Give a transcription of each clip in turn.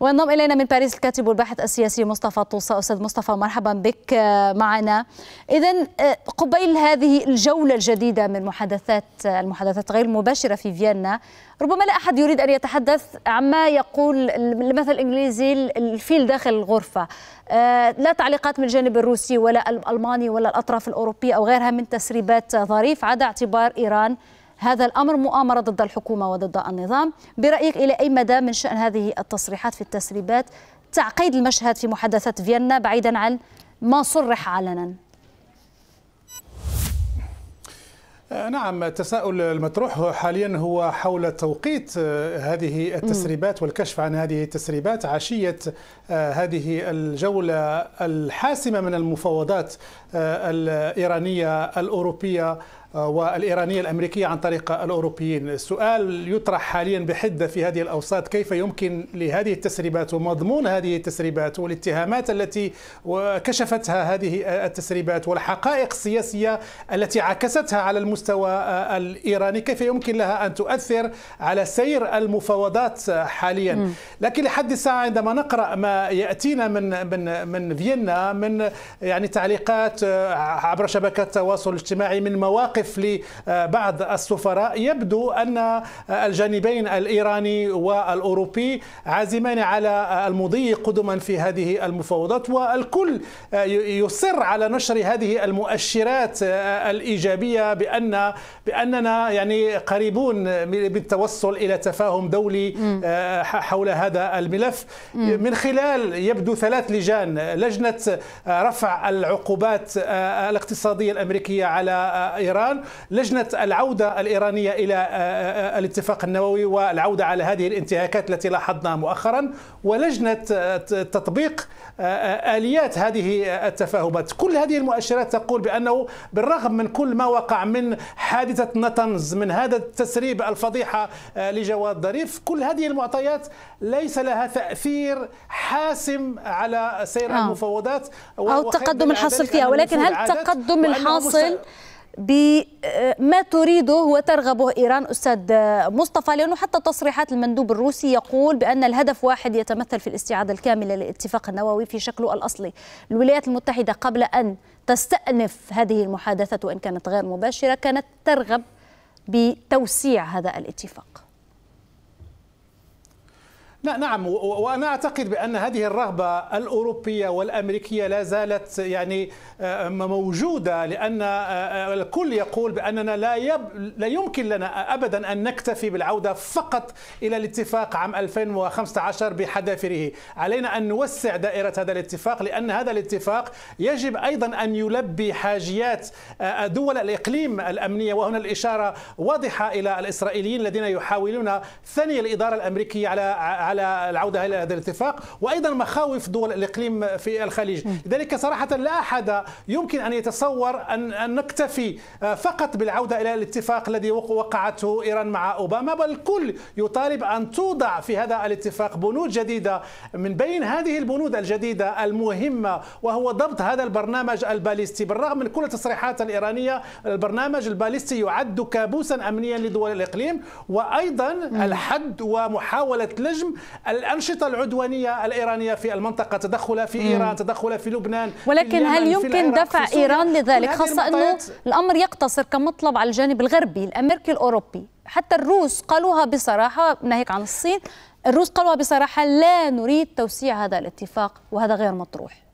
وينضم الينا من باريس الكاتب والباحث السياسي مصطفى طوسة استاذ مصطفى مرحبا بك آه، معنا اذا آه، قبيل هذه الجوله الجديده من محادثات آه، المحادثات غير المباشره في فيينا ربما لا احد يريد ان يتحدث عما يقول المثل الانجليزي الفيل داخل الغرفه لا تعليقات من الجانب الروسي ولا الالماني ولا الاطراف الاوروبيه او غيرها من تسريبات ظريف عدا اعتبار ايران هذا الأمر مؤامرة ضد الحكومة وضد النظام برأيك إلى أي مدى من شأن هذه التصريحات في التسريبات تعقيد المشهد في محادثات فيينا بعيدا عن ما صرح علنا آه، نعم التساؤل المطروح حاليا هو حول توقيت آه، هذه التسريبات والكشف عن هذه التسريبات عشية آه، هذه الجولة الحاسمة من المفاوضات الإيرانية الأوروبية والإيرانية الأمريكية عن طريق الأوروبيين السؤال يطرح حاليا بحدة في هذه الأوساط كيف يمكن لهذه التسريبات ومضمون هذه التسريبات والاتهامات التي كشفتها هذه التسريبات والحقائق السياسية التي عكستها على المستوى الإيراني كيف يمكن لها أن تؤثر على سير المفاوضات حاليا لكن لحد الساعة عندما نقرأ ما يأتينا من من من فيينا من يعني تعليقات عبر شبكات التواصل الاجتماعي من مواقع تقف لبعض السفراء يبدو أن الجانبين الإيراني والأوروبي عازمان على المضي قدما في هذه المفاوضات والكل يصر على نشر هذه المؤشرات الإيجابية بأن بأننا يعني قريبون بالتوصل إلى تفاهم دولي حول هذا الملف من خلال يبدو ثلاث لجان لجنة رفع العقوبات الاقتصادية الأمريكية على إيران الايران لجنة العودة الإيرانية إلى آه، آه، آه، الاتفاق النووي والعودة على هذه الانتهاكات التي لاحظناها مؤخرا ولجنة تطبيق آليات هذه التفاهمات كل هذه المؤشرات تقول بأنه بالرغم من كل ما وقع من حادثة نتنز من هذا التسريب الفضيحة لجواد ظريف كل هذه المعطيات ليس لها تأثير حاسم على سير آه. المفاوضات أو التقدم الحاصل فيها ولكن هل التقدم الحاصل بما آه، تريده وترغبه إيران أستاذ آه، مصطفى لأنه حتى تصريحات المندوب الروسي يقول بأن الهدف واحد يتمثل في الاستعادة الكاملة للاتفاق النووي في شكله الأصلي الولايات المتحدة قبل أن تستأنف هذه المحادثة وإن كانت غير مباشرة كانت ترغب بتوسيع هذا الاتفاق نعم وانا اعتقد بان هذه الرغبه الاوروبيه والامريكيه لا زالت يعني آه، موجوده لان آه، آه، الكل يقول باننا لا يب... لا يمكن لنا ابدا ان نكتفي بالعوده فقط الى الاتفاق عام 2015 بحذافيره، علينا ان نوسع دائره هذا الاتفاق لان هذا الاتفاق يجب ايضا ان يلبي حاجيات دول الاقليم الامنيه وهنا الاشاره واضحه الى الاسرائيليين الذين يحاولون ثني الاداره الامريكيه على على العودة إلى هذا الاتفاق وأيضا مخاوف دول الإقليم في الخليج لذلك صراحة لا أحد يمكن أن يتصور أن نكتفي فقط بالعودة إلى الاتفاق الذي وقعته إيران مع أوباما بل الكل يطالب أن توضع في هذا الاتفاق بنود جديدة من بين هذه البنود الجديدة المهمة وهو ضبط هذا البرنامج الباليستي بالرغم من كل التصريحات الإيرانية البرنامج الباليستي يعد كابوسا أمنيا لدول الإقليم وأيضا الحد ومحاولة لجم الأنشطة العدوانية الإيرانية في المنطقة تدخل في إيران تدخل في لبنان ولكن في هل يمكن دفع إيران لذلك خاصة أنه الأمر يقتصر كمطلب على الجانب الغربي الأمريكي الأوروبي حتى الروس قالوها بصراحة ناهيك عن الصين الروس قالوها بصراحة لا نريد توسيع هذا الاتفاق وهذا غير مطروح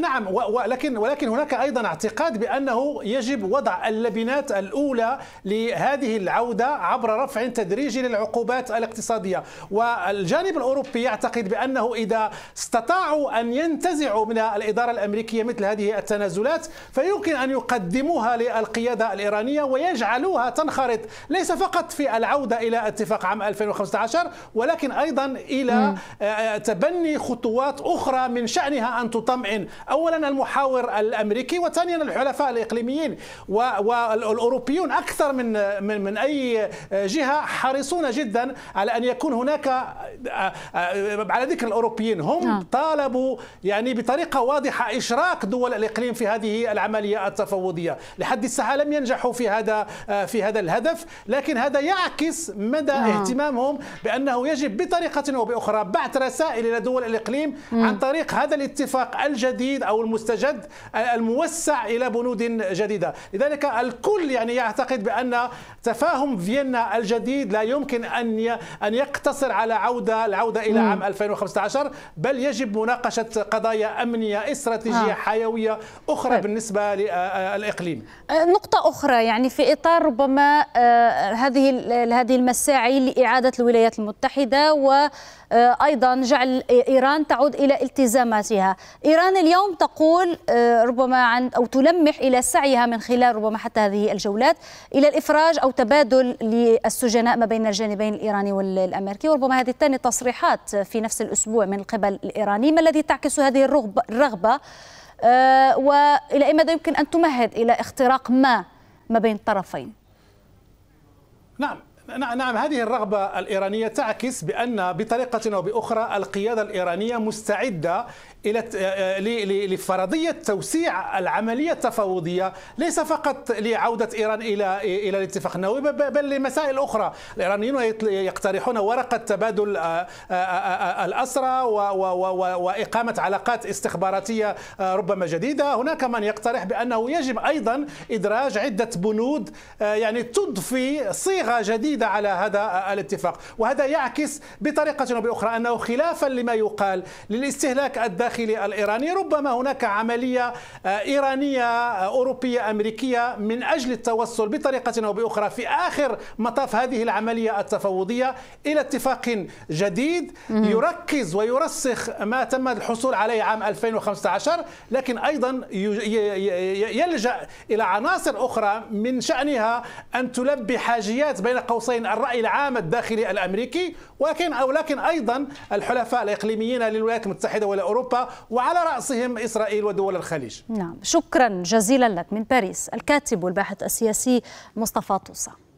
نعم ولكن ولكن هناك ايضا اعتقاد بانه يجب وضع اللبنات الاولى لهذه العوده عبر رفع تدريجي للعقوبات الاقتصاديه والجانب الاوروبي يعتقد بانه اذا استطاعوا ان ينتزعوا من الاداره الامريكيه مثل هذه التنازلات فيمكن ان يقدموها للقياده الايرانيه ويجعلوها تنخرط ليس فقط في العوده الى اتفاق عام 2015 ولكن ايضا الى آه، آه، تبني خطوات اخرى من شانها ان تطمئن من اولا المحاور الامريكي وثانيا الحلفاء الاقليميين والاوروبيون اكثر من من اي جهه حريصون جدا على ان يكون هناك آه، آه، آه، على ذكر الاوروبيين هم نعم. طالبوا يعني بطريقه واضحه اشراك دول الاقليم في هذه العمليه التفاوضيه لحد الساعه لم ينجحوا في هذا في هذا الهدف لكن هذا يعكس مدى نعم. اهتمامهم بانه يجب بطريقه او باخرى بعث رسائل الى دول الاقليم عن طريق هذا الاتفاق الجديد او المستجد الموسع الى بنود جديده لذلك الكل يعني يعتقد بان تفاهم فيينا الجديد لا يمكن ان ان يقتصر على عوده العودة العودة إلى عام 2015 بل يجب مناقشة قضايا أمنية استراتيجية ها. آه. حيوية أخرى طيب. بالنسبة للإقليم آه، نقطة أخرى يعني في إطار ربما آه، هذه هذه المساعي لإعادة الولايات المتحدة و ايضا جعل إيران تعود إلى التزاماتها إيران اليوم تقول ربما عن أو تلمح إلى سعيها من خلال ربما حتى هذه الجولات إلى الإفراج أو تبادل للسجناء ما بين الجانبين الإيراني والأمريكي وربما هذه الثانية تصريحات في نفس الأسبوع من قبل الإيراني ما الذي تعكس هذه الرغبة, الرغبة آه، وإلى أي مدى يمكن أن تمهد إلى اختراق ما ما بين الطرفين نعم نعم،, نعم هذه الرغبة الإيرانية تعكس بأن بطريقة أو بأخرى القيادة الإيرانية مستعدة إلى آه، لفرضية توسيع العملية التفاوضية ليس فقط لعودة إيران إلى إلى الاتفاق النووي بل لمسائل أخرى الإيرانيون يقترحون ورقة تبادل آه، آه، الأسرى وإقامة علاقات استخباراتية ربما جديدة هناك من يقترح بأنه يجب أيضا إدراج عدة بنود يعني تضفي صيغة جديدة شديدة على هذا الاتفاق وهذا يعكس بطريقة أو بأخرى أنه خلافا لما يقال للاستهلاك الداخلي الإيراني ربما هناك عملية آه، إيرانية آه، أوروبية أمريكية من أجل التوصل بطريقة أو بأخرى في آخر مطاف هذه العملية التفاوضية إلى اتفاق جديد يركز ويرسخ ما تم الحصول عليه عام 2015 لكن أيضا يلجأ إلى عناصر أخرى من شأنها أن تلبي حاجيات بين قوسين قوسين الرأي العام الداخلي الأمريكي ولكن ولكن أيضا الحلفاء الإقليميين للولايات المتحدة ولأوروبا وعلى رأسهم إسرائيل ودول الخليج نعم شكرا جزيلا لك من باريس الكاتب والباحث السياسي مصطفى طوسة